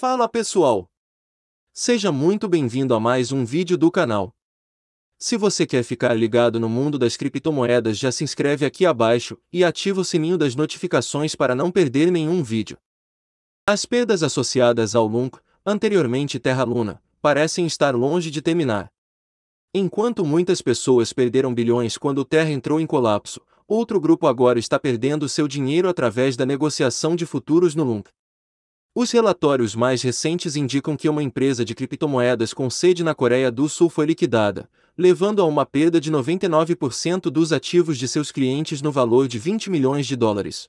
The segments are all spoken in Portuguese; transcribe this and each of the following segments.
Fala pessoal! Seja muito bem-vindo a mais um vídeo do canal. Se você quer ficar ligado no mundo das criptomoedas já se inscreve aqui abaixo e ativa o sininho das notificações para não perder nenhum vídeo. As perdas associadas ao LUNC, anteriormente Terra Luna, parecem estar longe de terminar. Enquanto muitas pessoas perderam bilhões quando Terra entrou em colapso, outro grupo agora está perdendo seu dinheiro através da negociação de futuros no LUNC. Os relatórios mais recentes indicam que uma empresa de criptomoedas com sede na Coreia do Sul foi liquidada, levando a uma perda de 99% dos ativos de seus clientes no valor de 20 milhões de dólares.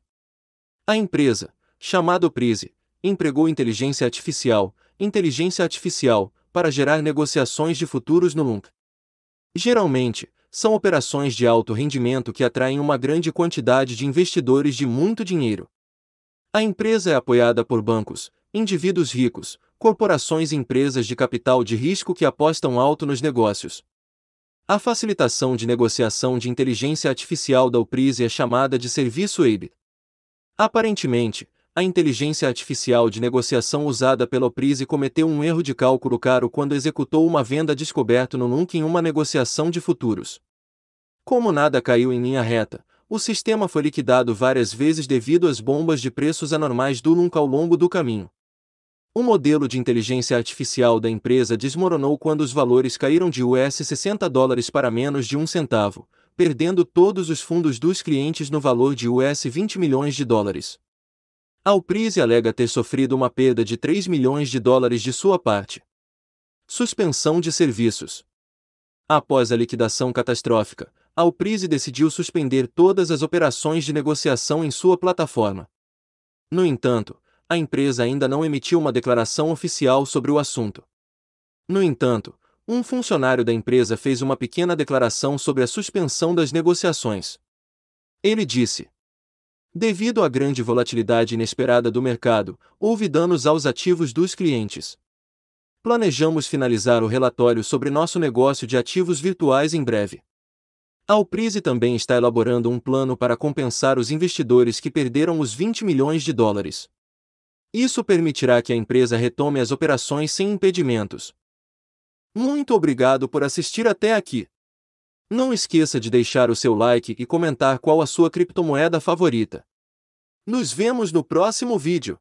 A empresa, chamada Prise, empregou inteligência artificial, inteligência artificial, para gerar negociações de futuros no LUNC. Geralmente, são operações de alto rendimento que atraem uma grande quantidade de investidores de muito dinheiro. A empresa é apoiada por bancos, indivíduos ricos, corporações e empresas de capital de risco que apostam alto nos negócios. A facilitação de negociação de inteligência artificial da UPRIS é chamada de serviço EIB. Aparentemente, a inteligência artificial de negociação usada pela UPRIS cometeu um erro de cálculo caro quando executou uma venda descoberta no NUNC em uma negociação de futuros. Como nada caiu em linha reta, o sistema foi liquidado várias vezes devido às bombas de preços anormais do nunca ao longo do caminho. O modelo de inteligência artificial da empresa desmoronou quando os valores caíram de US 60 dólares para menos de um centavo, perdendo todos os fundos dos clientes no valor de US 20 milhões de dólares. Alprise alega ter sofrido uma perda de 3 milhões de dólares de sua parte. Suspensão de serviços. Após a liquidação catastrófica, a Uprise decidiu suspender todas as operações de negociação em sua plataforma. No entanto, a empresa ainda não emitiu uma declaração oficial sobre o assunto. No entanto, um funcionário da empresa fez uma pequena declaração sobre a suspensão das negociações. Ele disse: Devido à grande volatilidade inesperada do mercado, houve danos aos ativos dos clientes. Planejamos finalizar o relatório sobre nosso negócio de ativos virtuais em breve. A Alprise também está elaborando um plano para compensar os investidores que perderam os 20 milhões de dólares. Isso permitirá que a empresa retome as operações sem impedimentos. Muito obrigado por assistir até aqui. Não esqueça de deixar o seu like e comentar qual a sua criptomoeda favorita. Nos vemos no próximo vídeo.